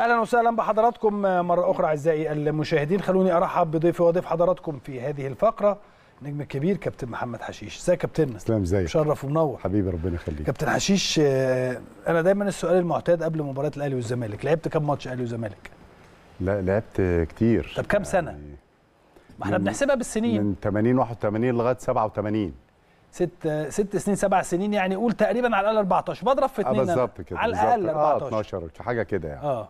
اهلا وسهلا بحضراتكم آه، مره اخرى اعزائي المشاهدين خلوني ارحب بضيفي وضيف حضراتكم في هذه الفقره النجم الكبير كابتن محمد حشيش ازيك يا كابتن اسلام ازيك مشرف ومنور حبيبي ربنا يخليك كابتن حشيش آه، انا دايما السؤال المعتاد قبل مباريات الاهلي والزمالك لعبت كام ماتش اهلي وزمالك لا لعبت كتير طب كام سنه يعني ما احنا بنحسبها بالسنين من 80 81 لغايه 87 ست ست سنين سبع سنين يعني قول تقريبا على الاقل 14 بضرب في اثنين آه، بالظبط كده على الاقل 14 اه 12 حاجه كده يعني اه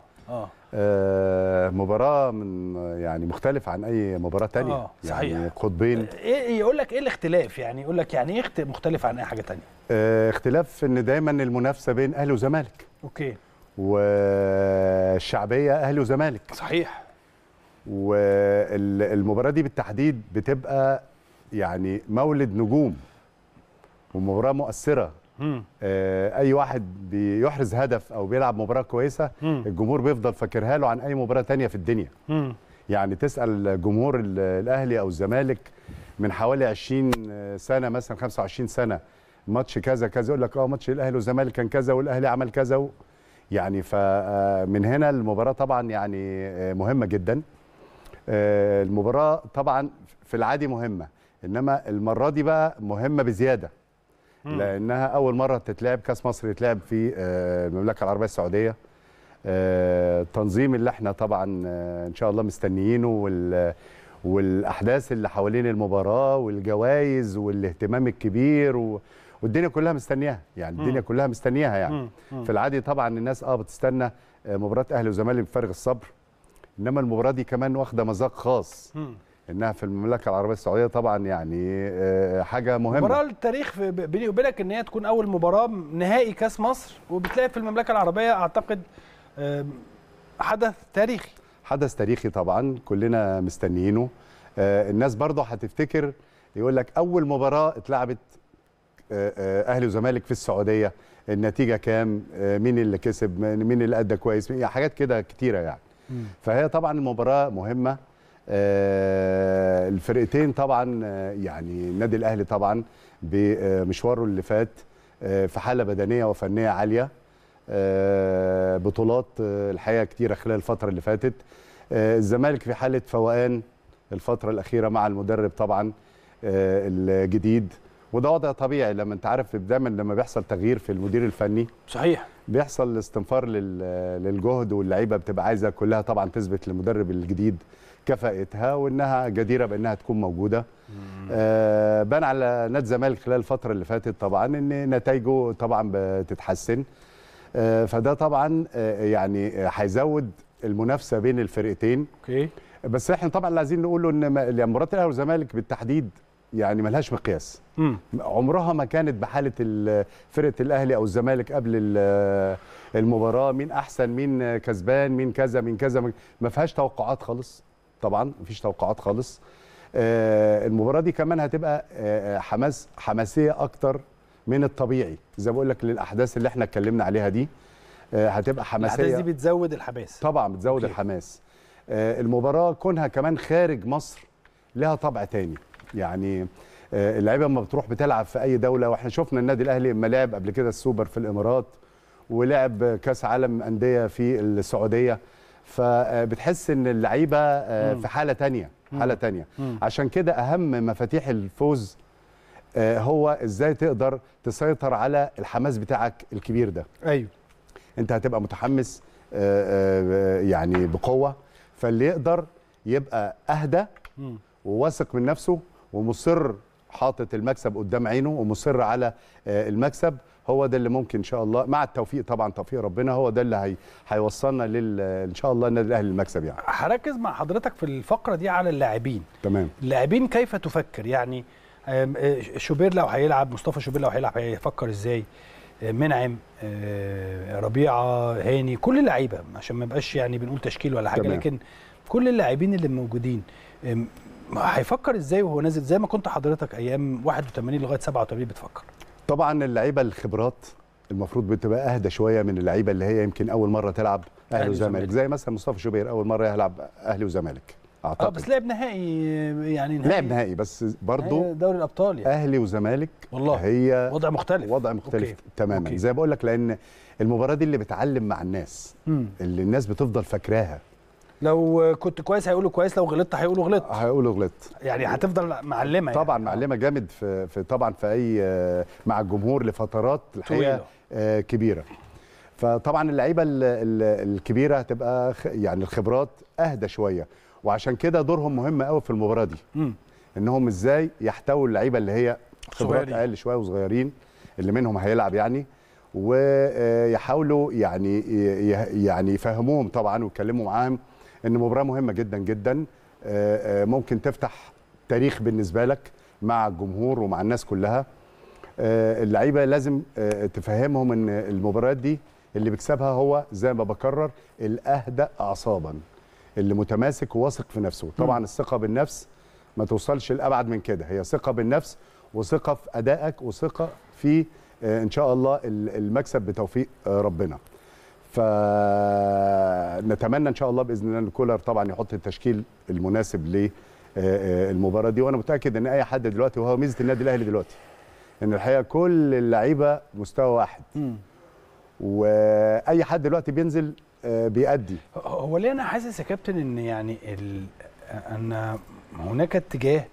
آه مباراه من يعني مختلف عن اي مباراه تانية آه يعني صحيح. يعني قطبين إيه،, ايه يقول لك ايه الاختلاف يعني يقول لك يعني ايه مختلف عن اي حاجه تانية آه اختلاف ان دايما المنافسه بين اهلي وزمالك اوكي والشعبيه اهلي وزمالك صحيح والمباراه دي بالتحديد بتبقى يعني مولد نجوم ومباراه مؤثره آه، اي واحد بيحرز هدف او بيلعب مباراه كويسه الجمهور بيفضل فاكرها له عن اي مباراه تانية في الدنيا يعني تسال جمهور الاهلي او الزمالك من حوالي 20 آه، سنه مثلا 25 سنه ماتش كذا كذا يقول لك اه ماتش الاهلي والزمالك كان كذا والاهلي عمل كذا و... يعني فمن آه، هنا المباراه طبعا يعني مهمه جدا المباراه طبعا في العادي مهمه انما المره دي بقى مهمه بزياده لانها اول مره تتلعب كاس مصر يتلعب في آه، المملكه العربيه السعوديه التنظيم آه، اللي احنا طبعا آه، ان شاء الله مستنيينه وال والاحداث اللي حوالين المباراه والجوائز والاهتمام الكبير و... والدنيا كلها مستنياها يعني الدنيا كلها مستنياها يعني في العادي طبعا الناس اه بتستنى مباراه اهلي وزمالك بفارغ الصبر انما المباراه دي كمان واخده مذاق خاص انها في المملكه العربيه السعوديه طبعا يعني آه، حاجه مهمه مباراه التاريخ بيني وبينك ان هي تكون اول مباراه نهائي كاس مصر وبتلاقي في المملكه العربيه اعتقد آه، حدث تاريخي حدث تاريخي طبعا كلنا مستنيينه آه، الناس برضه هتفتكر يقول لك اول مباراه اتلعبت اهلي وزمالك في السعوديه النتيجه كام مين اللي كسب مين اللي ادى كويس يعني حاجات كده كتيره يعني فهي طبعا المباراه مهمه آه، الفرقتين طبعا آه، يعني النادي الاهلي طبعا بمشواره اللي فات آه، في حاله بدنيه وفنيه عاليه بطولات الحقيقه كتيره خلال الفتره اللي فاتت الزمالك في حاله فوقان الفتره الاخيره مع المدرب طبعا الجديد وده وضع طبيعي لما انت عارف دايما لما بيحصل تغيير في المدير الفني صحيح بيحصل استنفار للجهد واللعيبه بتبقى عايزه كلها طبعا تثبت للمدرب الجديد كفاءتها وانها جديره بانها تكون موجوده آه بان على نادي الزمالك خلال الفتره اللي فاتت طبعا ان نتائجه طبعا بتتحسن آه فده طبعا آه يعني هيزود المنافسه بين الفرقتين اوكي بس احنا طبعا اللي عايزين نقوله ان مباراه الاهلي والزمالك بالتحديد يعني ملهاش مقياس مم. عمرها ما كانت بحاله فرقه الاهلي او الزمالك قبل المباراه مين احسن مين كسبان مين كذا مين كذا ما فيهاش توقعات خالص طبعا مفيش توقعات خالص آه، المباراه دي كمان هتبقى آه، آه، حماس حماسيه اكتر من الطبيعي زي ما بقول لك للاحداث اللي احنا اتكلمنا عليها دي هتبقى حماسيه الاحداث دي بتزود الحماس طبعا بتزود أوكي. الحماس المباراه كونها كمان خارج مصر لها طبع تاني يعني اللعيبه لما بتروح بتلعب في اي دوله واحنا شفنا النادي الاهلي لما لعب قبل كده السوبر في الامارات ولعب كاس عالم انديه في السعوديه فبتحس ان اللعيبه آه، في حاله تانية حاله تانية عشان كده اهم مفاتيح الفوز آه، هو ازاي تقدر تسيطر على الحماس بتاعك الكبير ده ايوه انت هتبقى متحمس آه، يعني بقوه فاللي يقدر يبقى اهدى وواثق من نفسه ومصر حاطط المكسب قدام عينه ومصر على المكسب هو ده اللي ممكن ان شاء الله مع التوفيق طبعا توفيق ربنا هو ده اللي هي هيوصلنا لل ان شاء الله النادي الاهلي المكسب يعني هركز مع حضرتك في الفقره دي على اللاعبين تمام اللاعبين كيف تفكر يعني آه، شوبير لو هيلعب مصطفى شوبير لو هيلعب هيفكر ازاي آه، منعم آه، ربيعه هاني كل اللعيبه عشان ما يبقاش يعني بنقول تشكيل ولا حاجه تمام. لكن كل اللاعبين اللي موجودين هيفكر ازاي وهو نازل زي ما كنت حضرتك ايام 81 لغايه 87 بتفكر طبعا اللعيبه الخبرات المفروض بتبقى اهدى شويه من اللعيبه اللي هي يمكن اول مره تلعب اهلي أهل وزمالك زي مثلا مصطفى شوبير اول مره يلعب اهلي وزمالك آه، اعتقد اه بس لعب نهائي يعني نهائي لعب نهائي بس برضه دوري الابطال يعني اهلي وزمالك والله هي وضع مختلف وضع مختلف أوكي. تماما أوكي. زي بقول لك لان المباراه دي اللي بتعلم مع الناس م. اللي الناس بتفضل فاكراها لو كنت كويس هيقولوا كويس لو غلطت هيقولوا غلطت هيقولوا غلطت يعني هتفضل معلمه يعني. طبعا يعني. معلمه جامد في, في طبعا في اي مع الجمهور لفترات الحقيقه آه، كبيره فطبعا اللعيبه الكبيره هتبقى يعني الخبرات اهدى شويه وعشان كده دورهم مهم قوي في المباراه دي انهم ازاي يحتووا اللعيبه اللي هي خبرات اقل شويه وصغيرين اللي منهم هيلعب يعني ويحاولوا يعني يعني يفهموهم طبعا ويتكلموا معاهم ان مباراه مهمه جدا جدا آه، آه، ممكن تفتح تاريخ بالنسبه لك مع الجمهور ومع الناس كلها آه، اللعيبه لازم تفهمهم ان المباريات دي اللي بيكسبها هو زي ما بكرر الاهدى اعصابا اللي متماسك وواثق في نفسه طبعا الثقه بالنفس ما توصلش لابعد من كده هي ثقه بالنفس وثقه في ادائك وثقه في ان شاء الله المكسب بتوفيق ربنا فنتمنى ان شاء الله باذن الله ان كولر طبعا يحط التشكيل المناسب للمباراه آه، آه، دي وانا متاكد ان اي حد دلوقتي وهو ميزه النادي الاهلي دلوقتي ان الحقيقه كل اللعيبه مستوى واحد م. واي حد دلوقتي بينزل آه، بيأدي هو ليه انا حاسس يا كابتن ان يعني ال... ان هناك اتجاه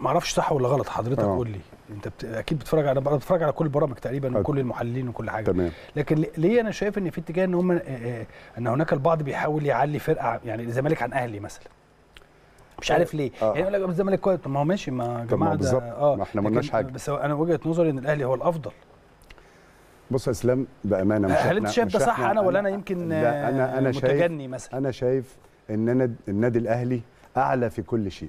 ما اعرفش صح ولا غلط حضرتك قول لي انت بت... اكيد بتتفرج على بتفرج على كل البرامج تقريبا وكل المحللين وكل حاجه تمام. لكن ليه انا شايف ان في اتجاه ان هم آه، آه، ان هناك البعض بيحاول يعلي فرقه يعني الزمالك عن اهلي مثلا مش عارف ليه آه. يعني يقول لك الزمالك كويس طب ما هو ماشي ما يا جماعه ده اه ما احنا ما قلناش حاجه بس انا وجهه نظري ان الاهلي هو الافضل بص يا اسلام بامانه مش هل انت شايف ده صح انا ولا انا يمكن لا انا انا متجني مثلا انا شايف ان انا النادي الاهلي اعلى في كل شيء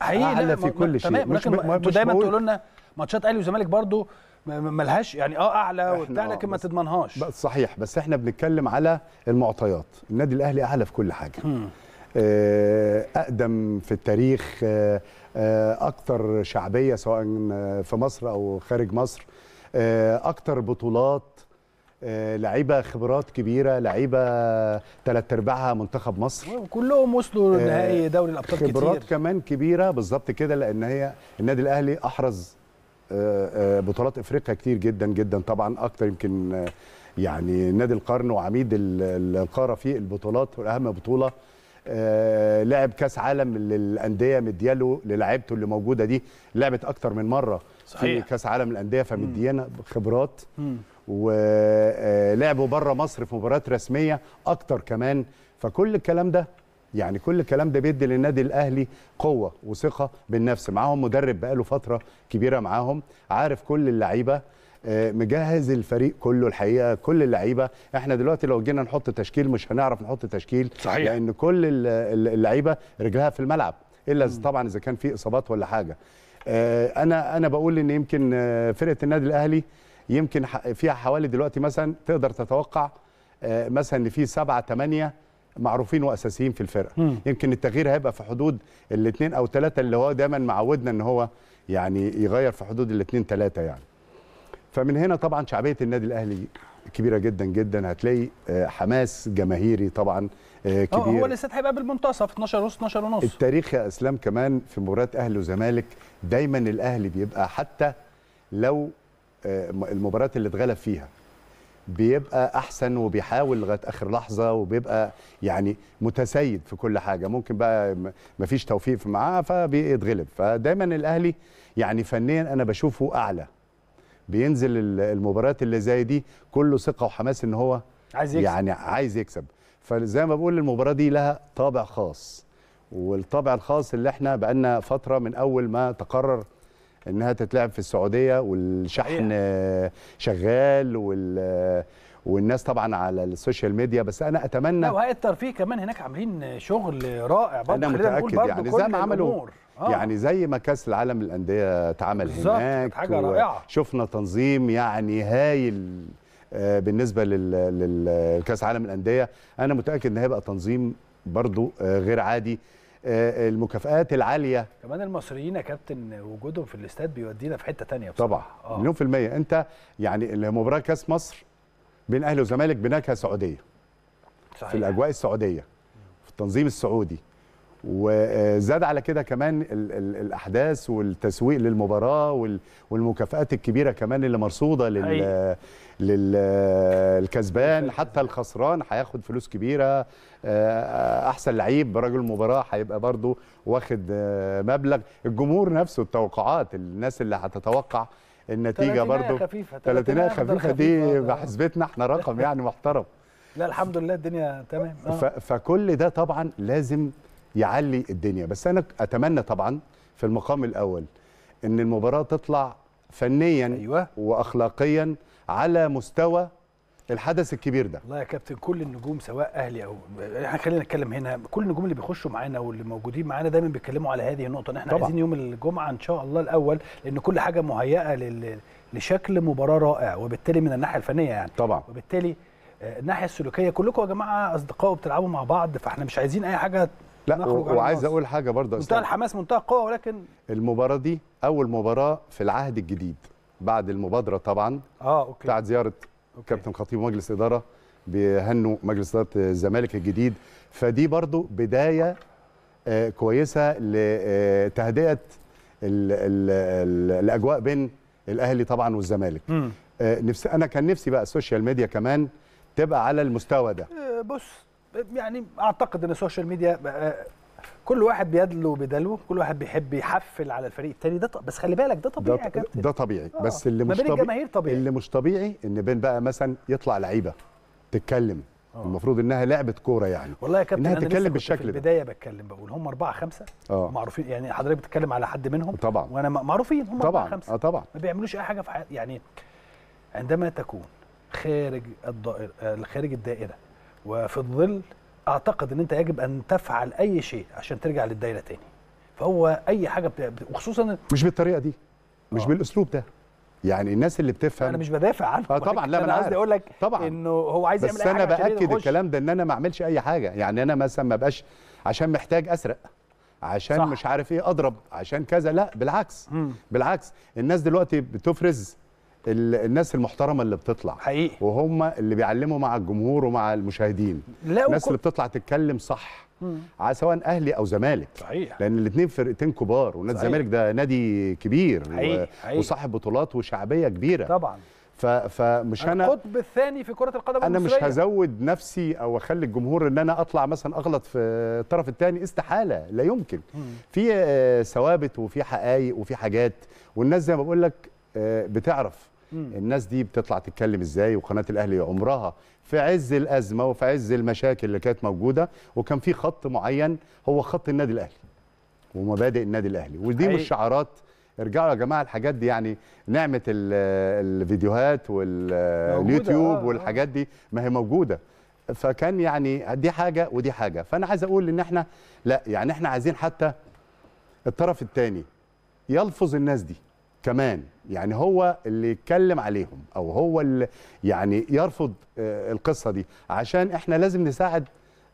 حقيقي اعلى في كل شيء تمام دايما تقولوا لنا ماتشات اهلي وزمالك برضو ملهاش يعني اه اعلى وبتاع آه لكن ما تضمنهاش بس صحيح بس احنا بنتكلم على المعطيات النادي الاهلي اعلى في كل حاجه م. آه، اقدم في التاريخ آه، اكثر شعبيه سواء في مصر او خارج مصر اكثر بطولات لعيبه خبرات كبيره لعيبه ثلاث ارباعها منتخب مصر وكلهم وصلوا نهائي دوري الابطال خبرات كتير خبرات كمان كبيره بالظبط كده لان هي النادي الاهلي احرز بطولات افريقيا كتير جدا جدا طبعا اكتر يمكن آه، يعني نادي القرن وعميد القاره في البطولات واهم بطوله آه، لعب كاس عالم للانديه مدياله للاعيبته اللي موجوده دي لعبت اكتر من مره صحيح. في كاس عالم الانديه فمديانا خبرات ولعبوا آه، بره مصر في مباريات رسميه اكتر كمان فكل الكلام ده يعني كل الكلام ده بيدي للنادي الاهلي قوه وثقه بالنفس معاهم مدرب بقاله فتره كبيره معاهم عارف كل اللعيبه آه، مجهز الفريق كله الحقيقه كل اللعيبه احنا دلوقتي لو جينا نحط تشكيل مش هنعرف نحط تشكيل صحيح. لان كل اللعيبه رجلها في الملعب الا طبعا اذا كان في اصابات ولا حاجه آه، انا انا بقول ان يمكن آه، فرقه النادي الاهلي يمكن فيها حوالي دلوقتي مثلا تقدر تتوقع مثلا ان في سبعة ثمانية معروفين واساسيين في الفرقه مم. يمكن التغيير هيبقى في حدود الاثنين او ثلاثه اللي هو دايما معودنا ان هو يعني يغير في حدود الاثنين ثلاثه يعني فمن هنا طبعا شعبيه النادي الاهلي كبيره جدا جدا هتلاقي آه، حماس جماهيري طبعا آه، آه، كبير هو الاستاد هيبقى بالمنتصف 12 ونص 12 ونص التاريخ يا اسلام كمان في مباريات اهلي وزمالك دايما الاهلي بيبقى حتى لو المباريات اللي اتغلب فيها بيبقى احسن وبيحاول لغايه اخر لحظه وبيبقى يعني متسيد في كل حاجه ممكن بقى مفيش توفيق معاه فبيتغلب فدايما الاهلي يعني فنيا انا بشوفه اعلى بينزل المباريات اللي زي دي كله ثقه وحماس ان هو عايز يكسب. يعني عايز يكسب فزي ما بقول المباراه دي لها طابع خاص والطابع الخاص اللي احنا بقالنا فتره من اول ما تقرر انها تتلعب في السعوديه والشحن شغال وال والناس طبعا على السوشيال ميديا بس انا اتمنى لا وهيئه الترفيه كمان هناك عاملين شغل رائع برضه انا متاكد يعني زي ما عملوا آه. يعني زي ما كاس العالم للانديه اتعمل هناك حاجه رائعه شفنا تنظيم يعني هايل آه، بالنسبه لكاس عالم الانديه انا متاكد ان هيبقى تنظيم برضه آه، غير عادي آه، المكافئات العالية كمان المصريين يا كابتن وجودهم في الاستاد بيودينا في حتة تانية بصراحة. طبعا آه. مليون في المية أنت يعني المباراه كاس مصر بين أهلي وزمالك بنكهة سعودية صحيح. في الأجواء السعودية في التنظيم السعودي وزاد على كده كمان الـ الـ الاحداث والتسويق للمباراه والمكافآت الكبيره كمان اللي مرصوده لل أيوة. للكسبان حتى الخسران هياخد فلوس كبيره آه، احسن لعيب برجل المباراه هيبقى برده واخد آه، مبلغ الجمهور نفسه التوقعات الناس اللي هتتوقع النتيجه برضه خفيفه ثلاثينات خفيفه دي آه. بحسبتنا احنا رقم يعني محترم لا الحمد لله الدنيا تمام آه. فكل ده طبعا لازم يعلي الدنيا بس انا اتمنى طبعا في المقام الاول ان المباراه تطلع فنيا أيوة. واخلاقيا على مستوى الحدث الكبير ده والله يا كابتن كل النجوم سواء اهلي او احنا خلينا نتكلم هنا كل النجوم اللي بيخشوا معانا واللي موجودين معانا دايما بيتكلموا على هذه النقطه ان احنا طبعا. عايزين يوم الجمعه ان شاء الله الاول لان كل حاجه مهيئه لل... لشكل مباراه رائع وبالتالي من الناحيه الفنيه يعني طبعا وبالتالي آه، الناحيه السلوكيه كلكم يا جماعه اصدقاء وبتلعبوا مع بعض فاحنا مش عايزين اي حاجه لا وعايز اقول حاجه برضه منتهى الحماس منتهى القوه ولكن المباراه دي اول مباراه في العهد الجديد بعد المبادره طبعا اه اوكي بتاعت زياره أوكي. كابتن خطيب ومجلس اداره بيهنوا مجلس اداره الزمالك الجديد فدي برضه بدايه آه كويسه لتهدئه آه، الـ الـ الـ الاجواء بين الاهلي طبعا والزمالك آه نفسي انا كان نفسي بقى السوشيال ميديا كمان تبقى على المستوى ده آه، بص يعني اعتقد ان السوشيال آه، ميديا كل واحد بيدلو بدلو كل واحد بيحب يحفل على الفريق التاني ده بس خلي بالك ده طبيعي ده, يا كابتن ده طبيعي آه. بس اللي مش طبيعي, طبيعي اللي مش طبيعي ان بين بقى مثلا يطلع لعيبه تتكلم آه. المفروض انها لعبه كوره يعني والله يا كابتن انها تتكلم بالشكل في البدايه ده. بتكلم بقول هم اربعه خمسه اه معروفين يعني حضرتك بتتكلم على حد منهم طبعا وانا معروفين هم طبعا اربعه خمسه اه طبعا ما بيعملوش اي حاجه في حياتي يعني عندما تكون خارج الدائره خارج الدائره وفي الظل اعتقد ان انت يجب ان تفعل اي شيء عشان ترجع للدايره تاني فهو اي حاجه وخصوصا مش بالطريقه دي مش أوه. بالاسلوب ده يعني الناس اللي بتفهم انا مش بدافع عنه اه طبعا لا انا قصدي اقول لك طبعا انه هو عايز يعمل اي حاجه بس انا باكد الكلام ده ان انا ما اعملش اي حاجه يعني انا مثلا ما بقاش عشان محتاج اسرق عشان صح. مش عارف ايه اضرب عشان كذا لا بالعكس مم. بالعكس الناس دلوقتي بتفرز الناس المحترمه اللي بتطلع حقيقي وهم اللي بيعلموا مع الجمهور ومع المشاهدين الناس اللي بتطلع تتكلم صح سواء اهلي او زمالك صحيح لان الاثنين فرقتين كبار ونادي الزمالك ده نادي كبير حقيقي. حقيقي. وصاحب بطولات وشعبيه كبيره طبعا ف... فمش انا القطب الثاني في كره القدم المصريه انا مش هزود نفسي او اخلي الجمهور ان انا اطلع مثلا اغلط في الطرف الثاني استحاله لا يمكن في آه، ثوابت وفي حقائق وفي حاجات والناس زي ما بقول لك آه، بتعرف الناس دي بتطلع تتكلم ازاي وقناه الاهلي عمرها في عز الازمه وفي عز المشاكل اللي كانت موجوده وكان في خط معين هو خط النادي الاهلي ومبادئ النادي الاهلي ودي مش شعارات ارجعوا يا جماعه الحاجات دي يعني نعمه الفيديوهات واليوتيوب آه، والحاجات آه. دي ما هي موجوده فكان يعني دي حاجه ودي حاجه فانا عايز اقول ان احنا لا يعني احنا عايزين حتى الطرف الثاني يلفظ الناس دي كمان يعني هو اللي يتكلم عليهم او هو اللي يعني يرفض آه، القصه دي عشان احنا لازم نساعد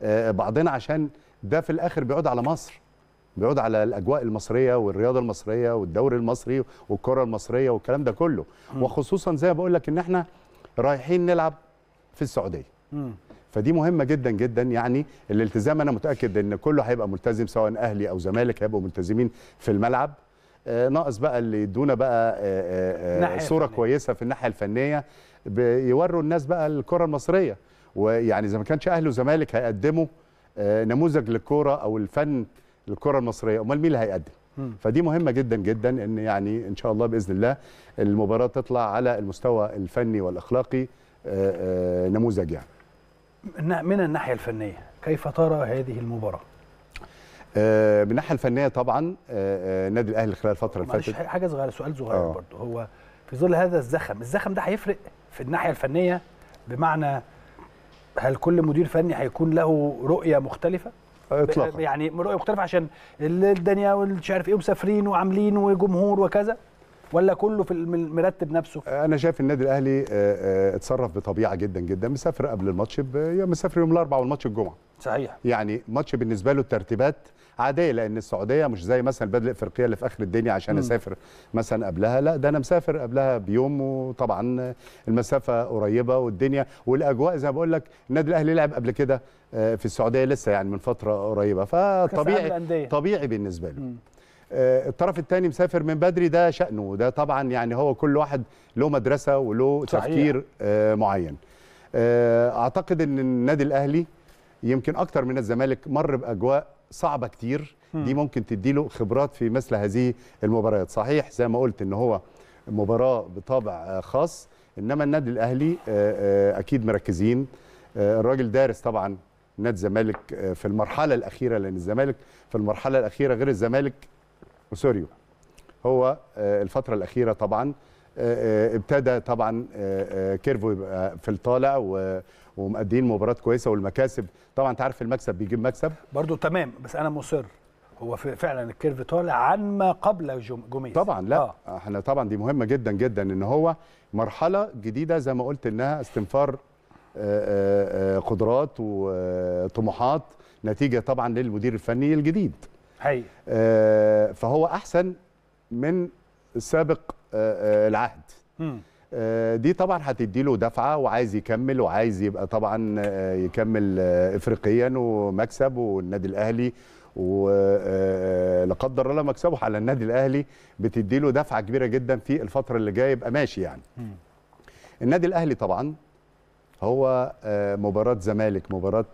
آه، بعضنا عشان ده في الاخر بيعود على مصر بيعود على الاجواء المصريه والرياضه المصريه والدوري المصري والكره المصريه والكلام ده كله وخصوصا زي ما بقول لك ان احنا رايحين نلعب في السعوديه فدي مهمه جدا جدا يعني الالتزام انا متاكد ان كله هيبقى ملتزم سواء اهلي او زمالك هيبقوا ملتزمين في الملعب آه، ناقص بقى اللي يدونا بقى آه، آه، صوره كويسه في الناحيه الفنيه بيوروا الناس بقى الكره المصريه ويعني اذا ما كانش اهلي وزمالك هيقدموا نموذج للكوره او الفن للكره المصريه امال مين اللي هيقدم فدي مهمه جدا جدا ان يعني ان شاء الله باذن الله المباراه تطلع على المستوى الفني والاخلاقي نموذج يعني من الناحيه الفنيه كيف ترى هذه المباراه آه، من الناحيه الفنيه طبعا النادي آه، آه، الاهلي خلال الفتره اللي فاتت حاجه صغيره سؤال صغير برضه هو في ظل هذا الزخم الزخم ده هيفرق في الناحيه الفنيه بمعنى هل كل مدير فني هيكون له رؤيه مختلفه اطلاقا يعني رؤيه مختلفه عشان الدنيا ومش عارف ايه ومسافرين وعاملين وجمهور وكذا ولا كله في مرتب نفسه انا شايف النادي الاهلي اتصرف بطبيعه جدا جدا مسافر قبل الماتش مسافر يوم الاربعاء والماتش الجمعه صحيح يعني ماتش بالنسبه له الترتيبات عاديه لان السعوديه مش زي مثلا بدل الافريقيه اللي في اخر الدنيا عشان م. اسافر مثلا قبلها لا ده انا مسافر قبلها بيوم وطبعا المسافه قريبه والدنيا والاجواء زي ما بقول لك النادي الاهلي لعب قبل كده آه، في السعوديه لسه يعني من فتره قريبه فطبيعي طبيعي بالنسبه له م. آه، الطرف الثاني مسافر من بدري ده شأنه وده طبعا يعني هو كل واحد له مدرسة وله تفكير آه، معين أعتقد أن النادي الأهلي يمكن اكتر من الزمالك مر باجواء صعبه كتير دي ممكن تديله خبرات في مثل هذه المباريات صحيح زي ما قلت ان هو مباراه بطابع آه، خاص انما النادي الاهلي آه، آه، اكيد مركزين الراجل دارس طبعا نادي الزمالك في المرحله الاخيره لان الزمالك في المرحله الاخيره غير الزمالك وسوريو هو الفتره الاخيره طبعا ابتدى طبعا كيرفو يبقى في الطالع ومقدمين مباراه كويسه والمكاسب طبعا انت عارف المكسب بيجيب مكسب برضو تمام بس انا مصر هو فعلا الكيرف طالع عن ما قبل جوميز طبعا لا آه. احنا طبعا دي مهمه جدا جدا ان هو مرحله جديده زي ما قلت انها استنفار قدرات وطموحات نتيجه طبعا للمدير الفني الجديد حقيقي فهو احسن من سابق العهد م. آه، دي طبعا هتدي له دفعه وعايز يكمل وعايز يبقى طبعا آه، يكمل آه، افريقيا ومكسب والنادي الاهلي ولا قدر الله مكسبه على النادي الاهلي بتدي له دفعه كبيره جدا في الفتره اللي جايه يبقى ماشي يعني. النادي الاهلي طبعا هو مباراه زمالك مباراه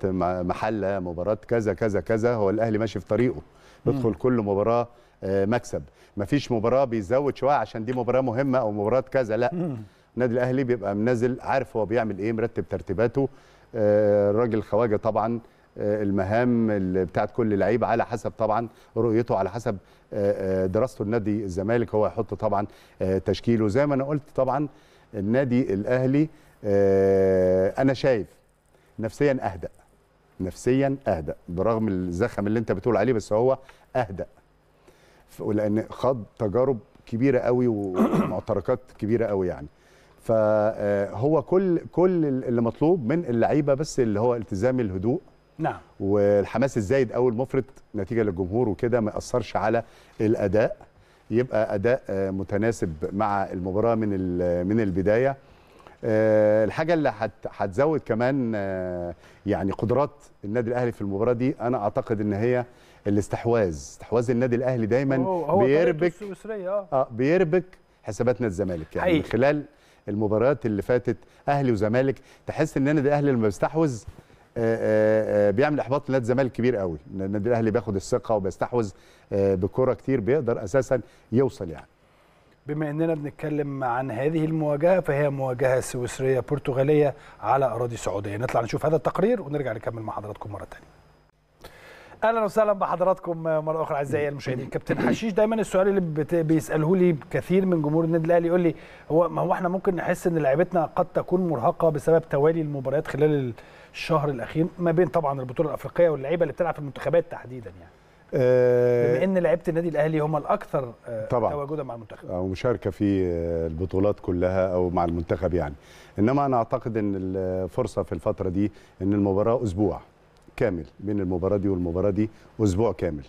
محله مباراه كذا كذا كذا هو الاهلي ماشي في طريقه بيدخل كل مباراه آه، مكسب مفيش مباراه بيزود شويه عشان دي مباراه مهمه او مباراه كذا لا النادي الاهلي بيبقى منزل عارف هو بيعمل ايه مرتب ترتيباته آه، الراجل خواجه طبعا آه، المهام بتاعت كل لعيب على حسب طبعا رؤيته على حسب دراسته النادي الزمالك هو يحط طبعا تشكيله زي ما انا قلت طبعا النادي الاهلي انا شايف نفسيا اهدأ نفسيا اهدأ برغم الزخم اللي انت بتقول عليه بس هو اهدأ ولان خاض تجارب كبيره قوي ومعتركات كبيره قوي يعني فهو آه، كل كل اللي مطلوب من اللعيبه بس اللي هو التزام الهدوء نعم والحماس الزايد او المفرط نتيجه للجمهور وكده ما ياثرش على الاداء يبقى اداء آه، متناسب مع المباراه من من البدايه آه، الحاجه اللي هتزود كمان يعني قدرات النادي الاهلي في المباراه دي انا اعتقد ان هي الاستحواذ استحواذ النادي الاهلي دايما هو بيربك اه, آه بيربك حساباتنا الزمالك يعني حقيقي. من خلال المباريات اللي فاتت اهلي وزمالك تحس ان النادي الاهلي لما بيستحوذ آه، آه، آه، بيعمل احباط لنادي الزمالك كبير قوي النادي الاهلي بياخد الثقه وبيستحوذ بكره كتير بيقدر اساسا يوصل يعني بما اننا بنتكلم عن هذه المواجهه فهي مواجهه سويسريه برتغاليه على اراضي سعوديه نطلع نشوف هذا التقرير ونرجع نكمل مع حضراتكم مره ثانيه اهلا وسهلا بحضراتكم مره اخرى اعزائي المشاهدين كابتن حشيش دايما السؤال اللي بت... بيسالوه لي كثير من جمهور النادي الاهلي يقول لي هو ما هو احنا ممكن نحس ان لعيبتنا قد تكون مرهقه بسبب توالي المباريات خلال الشهر الاخير ما بين طبعا البطوله الافريقيه واللعيبه اللي بتلعب في المنتخبات تحديدا يعني آه، بما ان لعيبه النادي الاهلي هم الاكثر آه، تواجدا مع المنتخب او مشاركه في آه، البطولات كلها او مع المنتخب يعني انما انا اعتقد ان الفرصه في الفتره دي ان المباراه اسبوع كامل بين المباراه دي والمباراه دي اسبوع كامل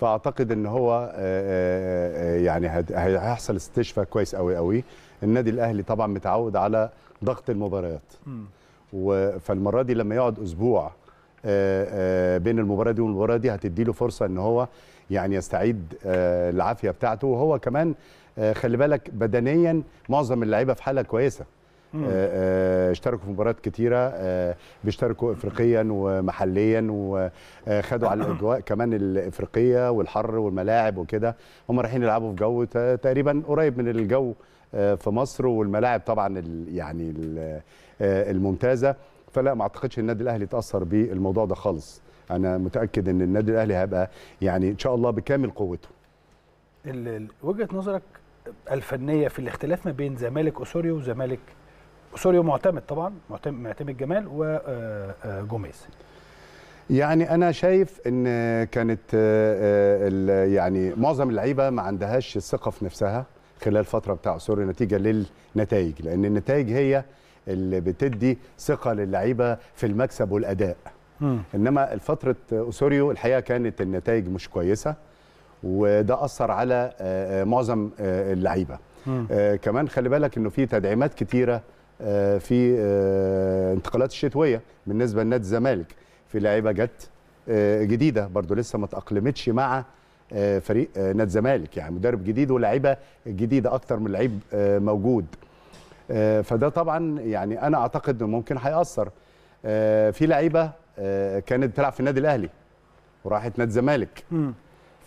فاعتقد ان هو آه، آه، آه، يعني هيحصل استشفاء كويس قوي قوي النادي الاهلي طبعا متعود على ضغط المباريات فالمره دي لما يقعد اسبوع بين المباراه دي والمباراه دي هتدي له فرصه ان هو يعني يستعيد العافيه بتاعته وهو كمان خلي بالك بدنيا معظم اللعيبه في حاله كويسه آه، آه، اشتركوا في مباريات كتيره آه، بيشتركوا افريقيا ومحليا وخدوا على الاجواء كمان الافريقيه والحر والملاعب وكده هم رايحين يلعبوا في جو تقريبا قريب من الجو في مصر والملاعب طبعا يعني الممتازه فلا ما اعتقدش النادي الاهلي تأثر بالموضوع ده خالص انا متاكد ان النادي الاهلي هيبقى يعني ان شاء الله بكامل قوته وجهه نظرك الفنيه في الاختلاف ما بين زمالك اسوريو وزمالك سوريا معتمد طبعا معتمد جمال وجوميز آه، آه، يعني انا شايف ان كانت آه، يعني معظم اللعيبه ما عندهاش الثقه في نفسها خلال الفتره بتاع سوريا نتيجه للنتائج لان النتائج هي اللي بتدي ثقه للعيبه في المكسب والاداء انما فتره اسوريو الحقيقه كانت النتائج مش كويسه وده اثر على معظم اللعيبه كمان خلي بالك انه في تدعيمات كتيره آه، في آه، انتقالات الشتويه بالنسبه لنادي الزمالك في لعيبه جت آه، جديده برضو لسه ما تاقلمتش مع فريق نادي الزمالك يعني مدرب جديد ولاعيبه جديده اكتر من لعيب موجود فده طبعا يعني انا اعتقد انه ممكن هياثر في لعيبه كانت بتلعب في النادي الاهلي وراحت نادي الزمالك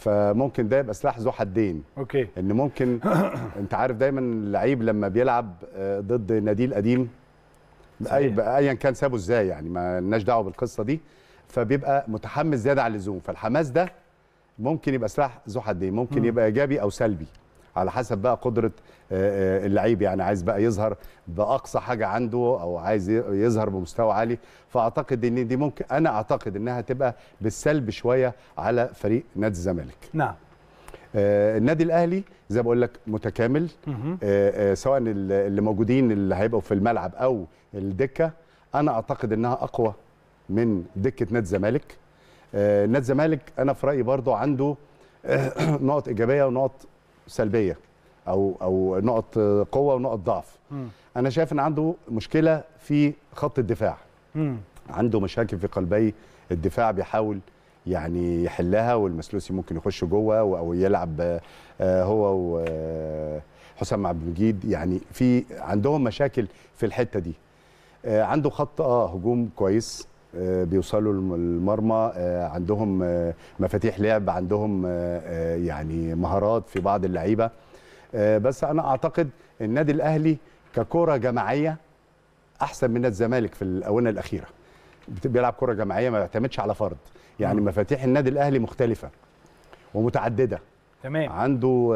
فممكن ده يبقى سلاح ذو حدين اوكي ان ممكن انت عارف دايما اللعيب لما بيلعب آه، ضد نادي القديم اي ايا كان سابه ازاي يعني ما لناش دعوه بالقصه دي فبيبقى متحمس زياده عن اللزوم فالحماس ده ممكن يبقى سلاح ذو حدين ممكن يبقى ايجابي او سلبي على حسب بقى قدره آه، آه، اللعيب يعني عايز بقى يظهر باقصى حاجه عنده او عايز يظهر بمستوى عالي فاعتقد ان دي ممكن انا اعتقد انها تبقى بالسلب شويه على فريق نادي الزمالك نعم آه النادي الاهلي زي ما بقول لك متكامل آه آه سواء اللي موجودين اللي هيبقوا في الملعب او الدكه انا اعتقد انها اقوى من دكه نادي الزمالك آه، نادي الزمالك انا في رايي برضو عنده نقط ايجابيه ونقط سلبيه او او نقط قوه ونقط ضعف م. انا شايف ان عنده مشكله في خط الدفاع م. عنده مشاكل في قلبي الدفاع بيحاول يعني يحلها والمسلوسي ممكن يخش جوه او يلعب آه، هو وحسام آه، عبد المجيد يعني في عندهم مشاكل في الحته دي آه، عنده خط اه هجوم كويس آه، بيوصلوا المرمى آه، عندهم آه، مفاتيح لعب عندهم يعني مهارات في بعض اللعيبه بس انا اعتقد النادي الاهلي ككره جماعيه احسن من نادي الزمالك في الاونه الاخيره بيلعب كره جماعيه ما بيعتمدش على فرد يعني مفاتيح النادي الاهلي مختلفه ومتعدده تمام عنده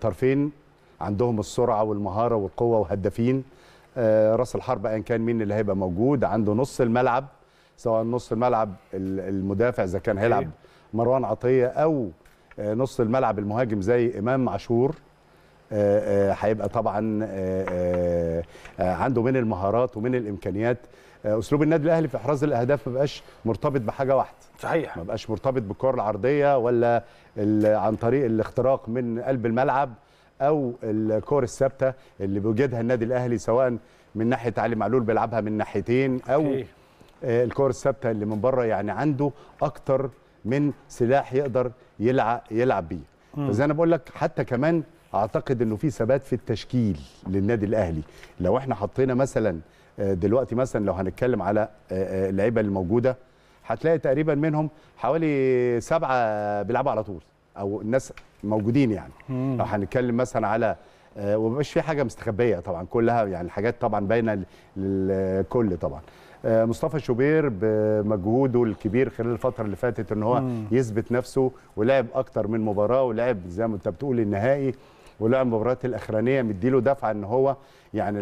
طرفين عندهم السرعه والمهاره والقوه وهدافين راس الحرب ان كان مين اللي هيبقى موجود عنده نص الملعب سواء نص الملعب المدافع اذا كان هيلعب مروان عطيه او آه، نص الملعب المهاجم زي امام عاشور آه، آه، هيبقى طبعا عنده من المهارات ومن الامكانيات اسلوب النادي الاهلي في احراز الاهداف ما بقاش مرتبط بحاجه واحده صحيح ما بقاش مرتبط بالكره العرضيه ولا عن طريق الاختراق من قلب الملعب او الكور الثابته اللي بيوجدها النادي الاهلي سواء من ناحيه علي معلول بيلعبها من ناحيتين او صحيح. آه، الكور الثابته اللي من بره يعني عنده اكتر من سلاح يقدر يلعب يلعب بيه بس انا بقول لك حتى كمان اعتقد انه في ثبات في التشكيل للنادي الاهلي لو احنا حطينا مثلا آه، دلوقتي مثلا لو هنتكلم على آه، اللعيبه الموجوده هتلاقي تقريبا منهم حوالي سبعه بيلعبوا على طول او الناس موجودين يعني لو هنتكلم مثلا على آه، ومش في حاجه مستخبيه طبعا كلها يعني الحاجات طبعا باينه للكل طبعا آه، مصطفى شوبير بمجهوده الكبير خلال الفتره اللي فاتت ان هو مم. يثبت نفسه ولعب اكتر من مباراه ولعب زي ما انت بتقول النهائي ولعب المباريات الاخرانيه مديله دفعه ان هو يعني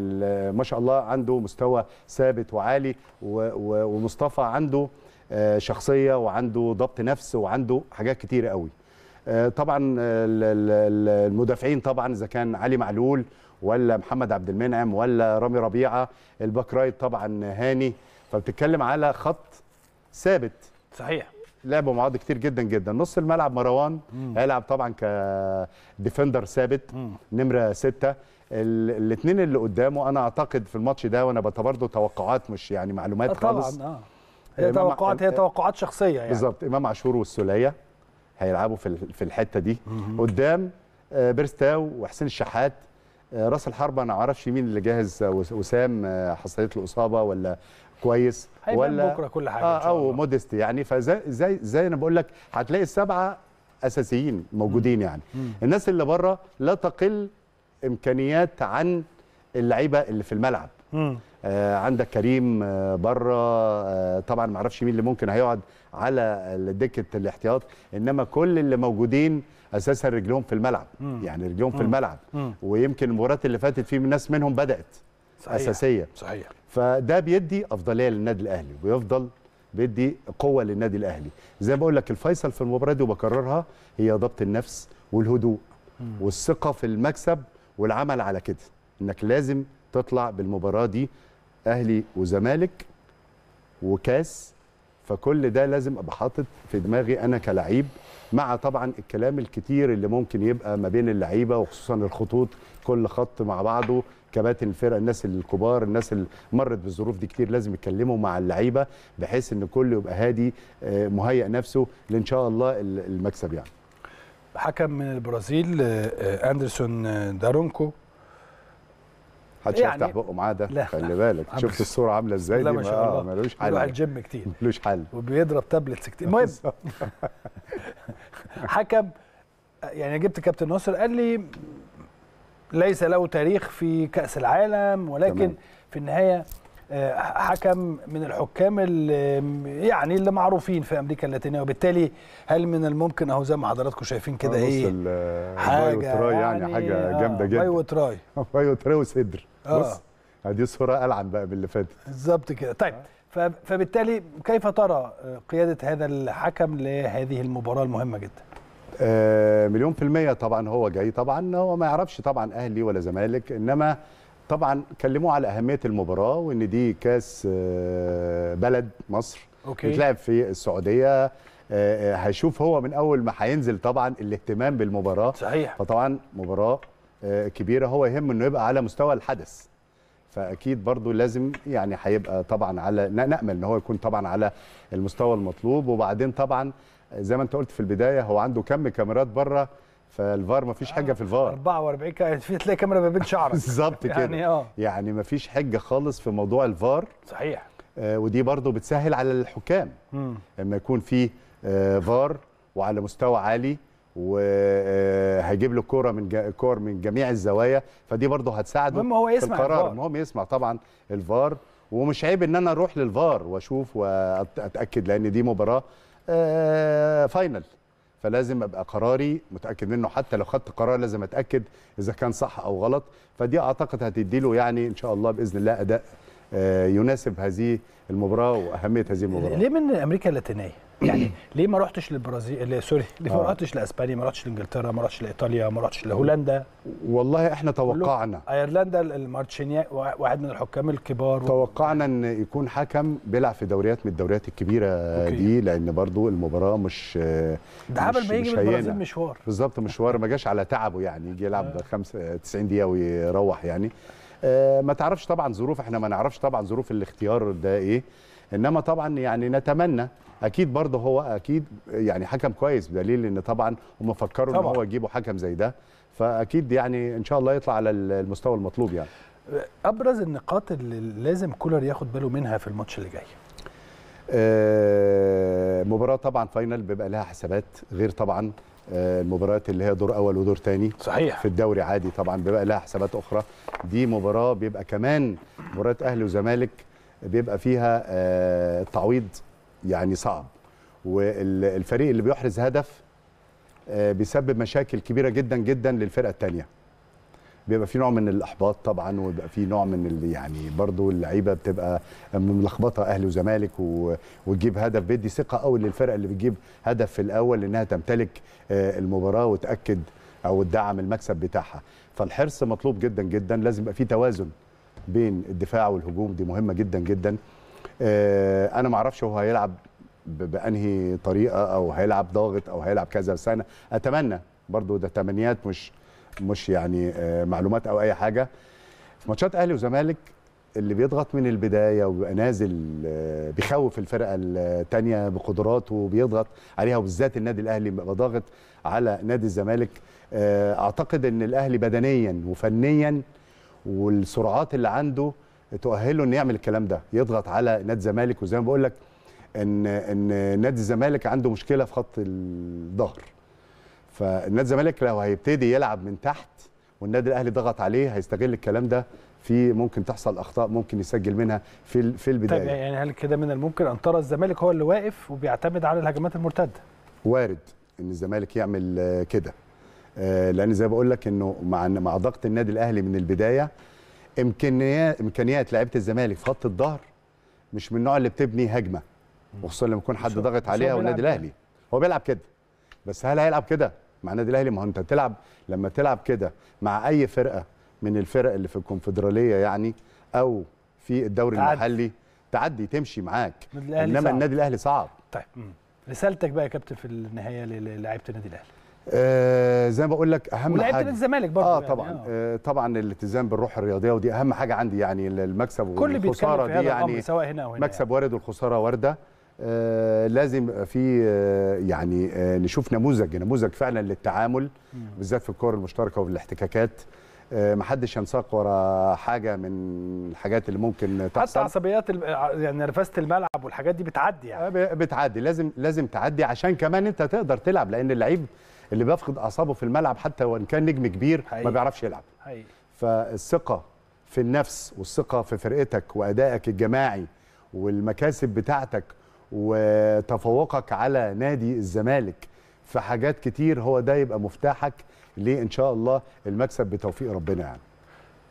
ما شاء الله عنده مستوى ثابت وعالي ومصطفى عنده آه، شخصيه وعنده ضبط نفس وعنده حاجات كتيره قوي آه، طبعا آه، المدافعين طبعا اذا كان علي معلول ولا محمد عبد المنعم ولا رامي ربيعه الباك رايت طبعا هاني فبتتكلم على خط ثابت صحيح لعبوا مع بعض كتير جدا جدا نص الملعب مروان هيلعب طبعا كديفندر ثابت نمره ستة الاثنين اللي قدامه انا اعتقد في الماتش ده وانا برضه توقعات مش يعني معلومات آه، خالص طبعا اه هي توقعات هي توقعات شخصيه يعني بالظبط امام عاشور والسوليه هيلعبوا في في الحته دي قدام آه، بيرستاو وحسين الشحات آه، راس الحربه انا ما اعرفش مين اللي جاهز آه، وسام حصلت له اصابه ولا كويس ولا بكره كل حاجه آه او موديست يعني فزي زي زي انا بقول لك هتلاقي السبعه اساسيين موجودين يعني الناس اللي بره لا تقل امكانيات عن اللعيبه اللي في الملعب آه، عندك كريم آه، بره آه، طبعا ما اعرفش مين اللي ممكن هيقعد على دكه الاحتياط انما كل اللي موجودين اساسا رجلهم في الملعب مم. يعني رجلهم مم. في الملعب مم. ويمكن المباريات اللي فاتت في ناس منهم بدات صحيح. اساسيه صحيح فده بيدي افضليه للنادي الاهلي ويفضل بيدي قوه للنادي الاهلي زي ما بقول لك الفيصل في المباراه دي وبكررها هي ضبط النفس والهدوء والثقه في المكسب والعمل على كده انك لازم تطلع بالمباراه دي اهلي وزمالك وكاس فكل ده لازم ابقى حاطط في دماغي انا كلعيب مع طبعا الكلام الكتير اللي ممكن يبقى ما بين اللعيبه وخصوصا الخطوط كل خط مع بعضه كباتن الفرق الناس الكبار الناس اللي مرت بالظروف دي كتير لازم يتكلموا مع اللعيبه بحيث ان كله يبقى هادي آه، مهيئ نفسه لان شاء الله المكسب يعني حكم من البرازيل آه، آه، اندرسون دارونكو محدش يعني يفتح بقه معاه ده خلي بالك شفت الصوره عامله ازاي دي ما شاء الله ملوش حل بيروح الجيم كتير ملوش حل وبيضرب تابلتس كتير المهم حكم يعني جبت كابتن ناصر قال لي ليس له تاريخ في كاس العالم ولكن تمام. في النهايه آه، حكم من الحكام اللي يعني اللي معروفين في امريكا اللاتينيه وبالتالي هل من الممكن اهو زي ما حضراتكم شايفين كده آه، ايه آه، حاجه يعني, يعني حاجه جامده جدا باي وتراي باي وتراي وصدر آه. بص دي صوره العن بقى باللي فاتت بالظبط كده طيب فبالتالي كيف ترى قياده هذا الحكم لهذه المباراه المهمه جدا آه، مليون في المية طبعا هو جاي طبعا هو ما يعرفش طبعا أهلي ولا زمالك إنما طبعا كلموه على أهمية المباراة وإن دي كاس آه، بلد مصر أوكي. بتلعب في السعودية هيشوف هو من أول ما هينزل طبعا الاهتمام بالمباراة صحيح فطبعا مباراة كبيره هو يهم انه يبقى على مستوى الحدث فاكيد برضو لازم يعني هيبقى طبعا على نامل ان هو يكون طبعا على المستوى المطلوب وبعدين طبعا زي ما انت قلت في البدايه هو عنده كم كاميرات بره فالفار مفيش حجه حاجه في الفار 44 كاميرا في تلاقي كاميرا ما بين شعرك بالظبط كده يعني اه يعني مفيش حجه خالص في موضوع الفار صحيح آه ودي برضو بتسهل على الحكام لما يكون في آه فار وعلى مستوى عالي وهيجيب له كوره من كور من جميع الزوايا فدي برضه هتساعده المهم هو يسمع في القرار المهم يسمع طبعا الفار ومش عيب ان انا اروح للفار واشوف واتاكد لان دي مباراه فاينل فلازم ابقى قراري متاكد منه حتى لو خدت قرار لازم اتاكد اذا كان صح او غلط فدي اعتقد هتدي له يعني ان شاء الله باذن الله اداء يناسب هذه المباراه واهميه هذه المباراه ليه من امريكا اللاتينيه يعني ليه ما رحتش للبرازيل سوري ليه ما آه. رحتش لاسبانيا ما رحتش لانجلترا ما رحتش لايطاليا ما رحتش لهولندا والله احنا توقعنا ايرلندا المارتشينيا واحد من الحكام الكبار توقعنا ان يكون حكم بيلعب في دوريات من الدوريات الكبيره أوكي. دي لان برضو المباراه مش ده هبل ما يجي من البرازيل مشوار بالظبط مشوار ما جاش على تعبه يعني يجي يلعب 95 آه. دقيقه ويروح يعني آه، ما تعرفش طبعا ظروف احنا ما نعرفش طبعا ظروف الاختيار ده ايه انما طبعا يعني نتمنى اكيد برضه هو اكيد يعني حكم كويس بدليل ان طبعا هم فكروا طبعًا. ان هو يجيبوا حكم زي ده فاكيد يعني ان شاء الله يطلع على المستوى المطلوب يعني آه، ابرز النقاط اللي لازم كولر ياخد باله منها في الماتش اللي جاي آه، مباراه طبعا فاينل بيبقى لها حسابات غير طبعا المباريات اللي هي دور اول ودور ثاني صحيح في الدوري عادي طبعا بيبقى لها حسابات اخرى دي مباراه بيبقى كمان مباراه اهلي وزمالك بيبقى فيها آه، تعويض يعني صعب والفريق اللي بيحرز هدف آه، بيسبب مشاكل كبيره جدا جدا للفرقه الثانيه بيبقى في نوع من الاحباط طبعا وبيبقى في نوع من يعني برضه اللعيبه بتبقى ملخبطه اهلي وزمالك وتجيب هدف بيدي ثقه قوي للفرقه اللي بتجيب هدف في الاول انها تمتلك آه، المباراه وتاكد او تدعم المكسب بتاعها فالحرص مطلوب جدا جدا لازم يبقى في توازن بين الدفاع والهجوم دي مهمه جدا جدا آه، انا ما اعرفش هو هيلعب بانهي طريقه او هيلعب ضاغط او هيلعب كذا بس انا اتمنى برضه ده تمنيات مش مش يعني آه، معلومات او اي حاجه في ماتشات اهلي وزمالك اللي بيضغط من البدايه وبيبقى نازل آه، بيخوف الفرقه الثانيه بقدراته وبيضغط عليها وبالذات النادي الاهلي بيبقى ضاغط على نادي الزمالك آه، اعتقد ان الاهلي بدنيا وفنيا والسرعات اللي عنده تؤهله انه يعمل الكلام ده يضغط على نادي الزمالك وزي ما بقول لك ان ان نادي الزمالك عنده مشكله في خط الظهر فالنادي الزمالك لو هيبتدي يلعب من تحت والنادي الاهلي ضغط عليه هيستغل الكلام ده في ممكن تحصل اخطاء ممكن يسجل منها في في البدايه طيب يعني هل كده من الممكن ان ترى الزمالك هو اللي واقف وبيعتمد على الهجمات المرتده وارد ان الزمالك يعمل آه، كده آه، لان زي بقول لك انه مع مع ضغط النادي الاهلي من البدايه امكانيات امكانيات لعيبه الزمالك في خط الظهر مش من النوع اللي بتبني هجمه وخصوصا لما يكون حد ضاغط عليها والنادي الاهلي هو بيلعب كده بس هل هيلعب كده مع النادي الاهلي ما هو انت تلعب لما تلعب كده مع اي فرقه من الفرق اللي في الكونفدراليه يعني او في الدوري تعدي. المحلي تعدي تمشي معاك انما صعب. النادي الاهلي صعب طيب رسالتك بقى يا كابتن في النهايه للاعيبه النادي الاهلي آه زي ما بقول لك اهم حاجه الزمالك برضه اه يعني، طبعا يعني. آه طبعا الالتزام بالروح الرياضيه ودي اهم حاجه عندي يعني المكسب والخساره دي يعني سواء هنا أو هنا مكسب يعني. وارد والخساره وارده آه، لازم يبقى في آه، يعني آه، نشوف نموذج نموذج فعلا للتعامل بالذات في الكور المشتركه وفي الاحتكاكات محدش ينساق ورا حاجه من الحاجات اللي ممكن تحصل حتى عصبيات يعني نرفزه الملعب والحاجات دي بتعدي يعني بتعدي لازم لازم تعدي عشان كمان انت تقدر تلعب لان اللعيب اللي بيفقد اعصابه في الملعب حتى وان كان نجم كبير حقيقي. ما بيعرفش يلعب حقيقي. فالثقه في النفس والثقه في فرقتك وادائك الجماعي والمكاسب بتاعتك وتفوقك على نادي الزمالك في حاجات كتير هو ده يبقى مفتاحك لان شاء الله المكسب بتوفيق ربنا يعني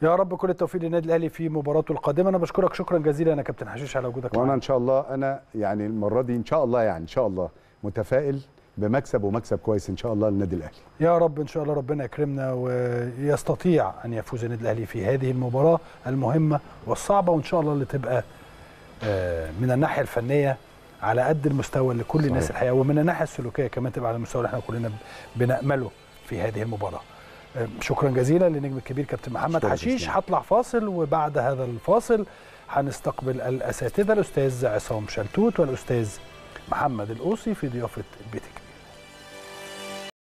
يا رب كل التوفيق للنادي الاهلي في مباراته القادمه انا بشكرك شكرا جزيلا يا كابتن حشيش على وجودك وانا معنا. ان شاء الله انا يعني المره دي ان شاء الله يعني ان شاء الله متفائل بمكسب ومكسب كويس ان شاء الله للنادي الاهلي يا رب ان شاء الله ربنا يكرمنا ويستطيع ان يفوز النادي الاهلي في هذه المباراه المهمه والصعبه وان شاء الله اللي تبقى آه، من الناحيه الفنيه على قد المستوى اللي كل صحيح. الناس الحقيقه ومن الناحيه السلوكيه كمان تبقى على المستوى اللي احنا كلنا بنامله في هذه المباراه شكرا جزيلا للنجم الكبير كابتن محمد حشيش هطلع فاصل وبعد هذا الفاصل هنستقبل الاساتذه الاستاذ عصام شلتوت والاستاذ محمد الاوصي في ضيافه بيتك